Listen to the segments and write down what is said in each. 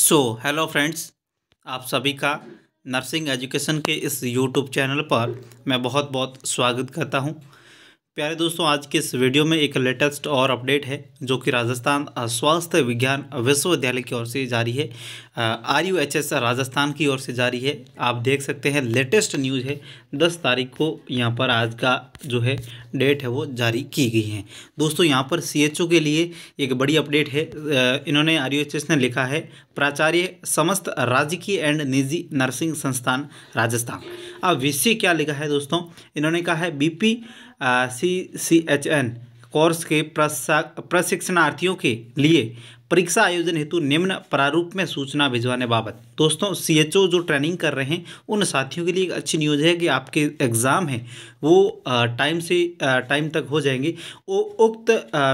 so hello friends आप सभी का नर्सिंग एजुकेशन के इस यूट्यूब चैनल पर मैं बहुत बहुत स्वागत करता हूं प्यारे दोस्तों आज के इस वीडियो में एक लेटेस्ट और अपडेट है जो कि राजस्थान स्वास्थ्य विज्ञान विश्वविद्यालय की ओर से जारी है R U H S Rajasthan की ओर से जारी है आप देख सकते हैं लेटेस्ट न्यूज़ है 10 तारीख को यहां पर आज का जो है डेट है वो जारी की गई है दोस्तों यहाँ पर सी एच ओ के लिए एक बड़ी अपडेट है इन्होंने आर यू एच एस ने लिखा है प्राचार्य समस्त राजकीय एंड निजी नर्सिंग संस्थान राजस्थान अब विषय क्या लिखा है दोस्तों इन्होंने कहा है B P C C H N course के प्रशिक्षणार्थियों के लिए परीक्षा आयोजन हेतु निम्न प्रारूप में सूचना भिजवाने बाबत दोस्तों सी एच ओ जो ट्रेनिंग कर रहे हैं उन साथियों के लिए एक अच्छी न्यूज़ है कि आपके एग्ज़ाम हैं वो टाइम से टाइम तक हो जाएंगे वो उक्त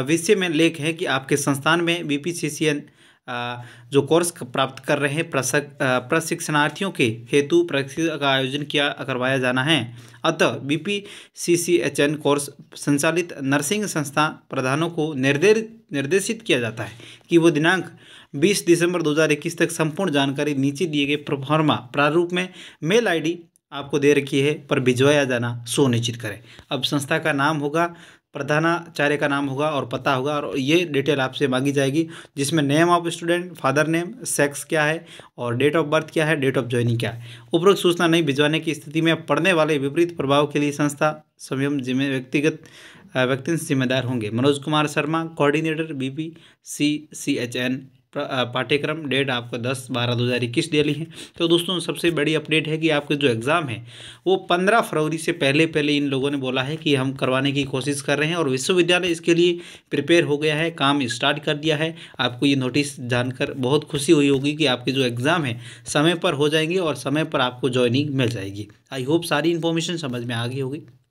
विषय में लेख है कि आपके संस्थान में B P C C N जो कोर्स प्राप्त कर रहे प्रशिक्षणार्थियों के हेतु प्रशिक्षण का आयोजन किया करवाया जाना है अतः P C C H N course संचालित नर्सिंग संस्था प्रधानों को निर्देश निर्देशित किया जाता है कि वो दिनांक 20 दिसंबर 2021 तक संपूर्ण जानकारी नीचे दिए गए प्रफॉर्मा प्रारूप में मेल आईडी आपको दे रखी है पर भिजवाया जाना सुनिश्चित करें अब संस्था का नाम होगा प्रधानाचार्य का नाम होगा और पता होगा और ये डिटेल आपसे मांगी जाएगी जिसमें name of student father name sex क्या है और डेट ऑफ बर्थ क्या है डेट ऑफ ज्वाइनिंग क्या है उपरोक्त सूचना नहीं भिजवाने की स्थिति में पढ़ने वाले विपरीत प्रभाव के लिए संस्था स्वयं जिम्मे व्यक्तिगत व्यक्ति जिम्मेदार होंगे Manoj Kumar Sharma coordinator B P C C H N पाठ्यक्रम डेट आपको दस बारह दो हज़ार इक्कीस दे ली है तो दोस्तों सबसे बड़ी अपडेट है कि आपके जो एग्ज़ाम है वो पंद्रह फरवरी से पहले पहले इन लोगों ने बोला है कि हम करवाने की कोशिश कर रहे हैं और विश्वविद्यालय इसके लिए प्रिपेयर हो गया है काम स्टार्ट कर दिया है आपको ये नोटिस जानकर बहुत खुशी हुई होगी कि आपके जो एग्ज़ाम है समय पर हो जाएंगे और समय पर आपको ज्वाइनिंग मिल जाएगी आई होप सारी इन्फॉर्मेशन समझ में आ गई होगी